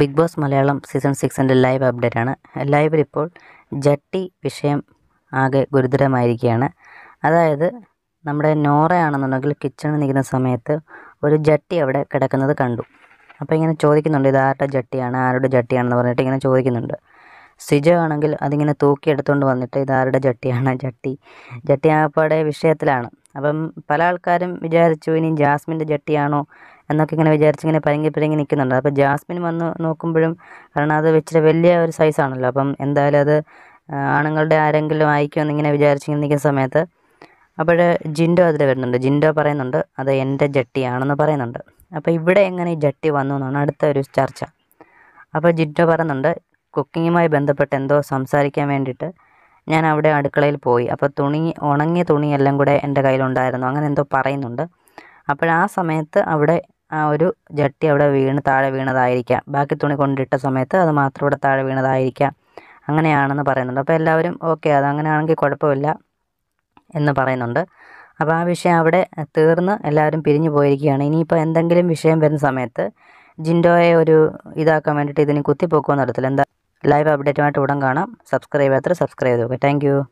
big Boss Malayalam season സിക്സിൻ്റെ live update ആണ് ലൈവിൽ ഇപ്പോൾ ജട്ടി വിഷയം ആകെ ഗുരുതരമായിരിക്കുകയാണ് അതായത് നമ്മുടെ നോറയാണെന്നുണ്ടെങ്കിൽ കിച്ചണിൽ നിൽക്കുന്ന സമയത്ത് ഒരു ജട്ടി അവിടെ കിടക്കുന്നത് കണ്ടു അപ്പോൾ ഇങ്ങനെ ചോദിക്കുന്നുണ്ട് ഇത് ആരുടെ ജട്ടിയാണ് ആരുടെ ജട്ടിയാണെന്ന് പറഞ്ഞിട്ട് ഇങ്ങനെ ചോദിക്കുന്നുണ്ട് സിജ ആണെങ്കിൽ അതിങ്ങനെ തൂക്കി എടുത്തുകൊണ്ട് വന്നിട്ട് ഇത് ആരുടെ ജട്ടിയാണ് ജട്ടി ജട്ടി ആപ്പാടെ വിഷയത്തിലാണ് അപ്പം പല ആൾക്കാരും വിചാരിച്ചു ഇനി ജാസ്മിൻ്റെ ജട്ടിയാണോ എന്നൊക്കെ ഇങ്ങനെ വിചാരിച്ച് ഇങ്ങനെ പരങ്ങി പരങ്ങി നിൽക്കുന്നുണ്ട് അപ്പോൾ ജാസ്മിൻ വന്ന് നോക്കുമ്പോഴും കാരണം അത് വെച്ചിട്ട് വലിയ ഒരു സൈസാണല്ലോ അപ്പം എന്തായാലും അത് ആണുങ്ങളുടെ ആരെങ്കിലും ആയിരിക്കുമെന്ന് ഇങ്ങനെ വിചാരിച്ചിങ്ങനെ നിൽക്കുന്ന സമയത്ത് അപ്പോൾ ജിൻഡോ അതിൽ വരുന്നുണ്ട് ജിൻഡോ പറയുന്നുണ്ട് അത് എൻ്റെ ജട്ടിയാണെന്ന് പറയുന്നുണ്ട് അപ്പോൾ ഇവിടെ എങ്ങനെ ഈ ജട്ടി വന്നു എന്നാണ് അടുത്ത ഒരു ചർച്ച അപ്പോൾ ജിൻഡോ പറയുന്നുണ്ട് കുക്കിങ്ങുമായി ബന്ധപ്പെട്ട് എന്തോ സംസാരിക്കാൻ വേണ്ടിയിട്ട് ഞാൻ അവിടെ അടുക്കളയിൽ പോയി അപ്പോൾ തുണി ഉണങ്ങിയ തുണിയെല്ലാം കൂടെ എൻ്റെ കയ്യിലുണ്ടായിരുന്നു അങ്ങനെ എന്തോ പറയുന്നുണ്ട് അപ്പോൾ ആ സമയത്ത് അവിടെ ആ ഒരു ജട്ടി അവിടെ വീണ് താഴെ വീണതായിരിക്കാം ബാക്കി തുണി കൊണ്ടിട്ട സമയത്ത് അത് മാത്രം ഇവിടെ താഴെ വീണതായിരിക്കാം അങ്ങനെയാണെന്ന് പറയുന്നുണ്ട് അപ്പോൾ എല്ലാവരും ഓക്കെ അത് അങ്ങനെയാണെങ്കിൽ കുഴപ്പമില്ല എന്ന് പറയുന്നുണ്ട് അപ്പോൾ ആ വിഷയം അവിടെ തീർന്ന് എല്ലാവരും പിരിഞ്ഞു പോയിരിക്കുകയാണ് ഇനിയിപ്പോൾ എന്തെങ്കിലും വിഷയം വരുന്ന സമയത്ത് ജിൻഡോയെ ഒരു ഇതാക്കാൻ വേണ്ടിയിട്ട് ഇതിന് കുത്തിപ്പോക്കുമെന്ന് നടത്തില്ല എന്താ ലൈവ് അപ്ഡേറ്റുമായിട്ട് ഉടൻ കാണാം സബ്സ്ക്രൈബ് ചെയ്യാത്ര സബ്സ്ക്രൈബ് ചെയ്ത് നോക്കുക താങ്ക്